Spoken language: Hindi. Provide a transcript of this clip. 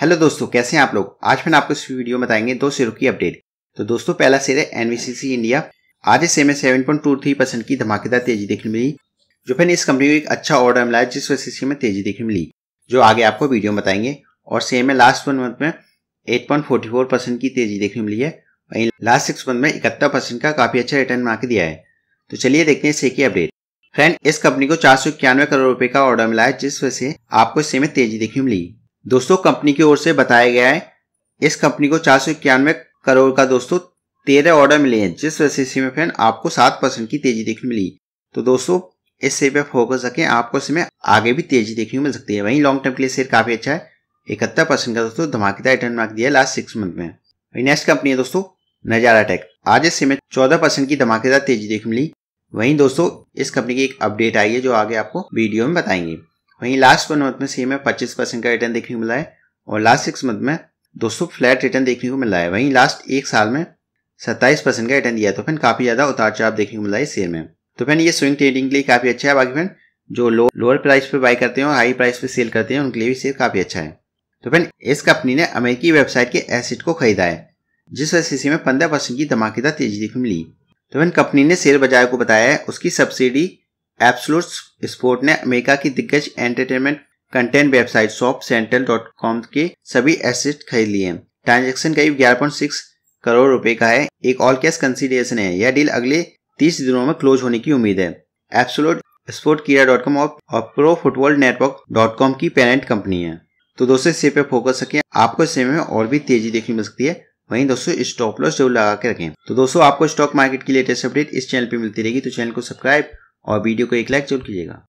हेलो दोस्तों कैसे हैं आप लोग आज मैंने आपको इस वीडियो में बताएंगे दो शेयरों की अपडेट तो दोस्तों पहला शेयर है एनवीसीसी इंडिया आज इस शेयर में seven point two three percent की धमाकेदार तेजी देखने मिली जो फिर इस कंपनी को एक अच्छा ऑर्डर मिला है जिस वजह से में तेजी देखने मिली जो आगे आपको वीडियो में बताएंगे और शेयर में लास्ट वन मंथ में eight point forty four percent की तेजी देखने मिली है वहीं लास्ट सिक्स मंथ में इकहत्तर परसेंट का काफी अच्छा रिटर्न बना दिया है तो चलिए देखते हैं शेयर की अपडेट फ्रेंड इस कंपनी को चार सौ इक्यानवे करोड़ रुपए का ऑर्डर मिला है जिस वजह से आपको इससे में तेजी देखने मिली दोस्तों कंपनी की ओर से बताया गया है इस कंपनी को चार सौ इक्यानवे करोड़ का दोस्तों तेरह ऑर्डर मिले हैं जिस वजह से में आपको सात परसेंट की तेजी देखने मिली तो दोस्तों इस शेयर पे फोकस रखें आपको इसमें आगे भी तेजी देखने को मिल सकती है वहीं लॉन्ग टर्म के लिए शेयर काफी अच्छा है इकहत्तर परसेंट का दोस्तों धमाकेदार रिटर्न मार्क दिया लास्ट सिक्स मंथ में नेक्स्ट कंपनी है दोस्तों नजारा टेक आज इस समय चौदह परसेंट की धमाकेदार तेजी देखने मिली वहीं दोस्तों इस कंपनी की एक अपडेट आई है जो आगे आपको वीडियो में बताएंगे वहीं लास्ट वन मंथ में सेम है पच्चीस परसेंट का रिटर्न देखने को मिला है और लास्ट सिक्स मंथ में दो सौ फ्लैट रिटर्न देखने को मिला है वहीं लास्ट एक साल में सत्ताईस परसेंट का रिटर्न दिया तो फिर काफी ज्यादा उतार चढ़ाव देखने को मिला है शेयर में तो फिर ये स्विंग ट्रेडिंग के लिए काफी अच्छा है बाकी फिर जो लो लोअर प्राइस पे बाई करते हैं और हाई प्राइस पे सेल करते हैं उनके लिए भी शेयर काफी अच्छा है तो फिर इस कंपनी ने अमेरिकी वेबसाइट के एसेट को खरीदा है जिस वजह से पंद्रह परसेंट की धमाकेदार तेजी देखने मिली तो फिर कंपनी ने शेयर बाजार को बताया है उसकी सब्सिडी एप्सलूट स्पोर्ट ने अमेरिका की दिग्गज entertainment content website shop central dot com के सभी एसेट खरीद लिए ट्रांजेक्शन करीब ग्यारह पॉइंट सिक्स करोड़ रुपए का है एक ऑल कैश कंसिडरेशन है यह डील अगले तीस दिनों में क्लोज होने की उम्मीद है Absolute Sport Keeda dot com और, pro football network dot com की पेरेंट कंपनी है तो दोस्तों इसे पे फोकस रखें आपको इस में और भी तेजी देखने मिल सकती है वहीं दोस्तों स्टॉप लॉस जरूर लगा के रखें तो दोस्तों आपको स्टॉक मार्केट की लेटेस्ट अपडेट इस चैनल पर मिलती रहेगी तो चैनल को सब्सक्राइब और वीडियो को एक लाइक जरूर कीजिएगा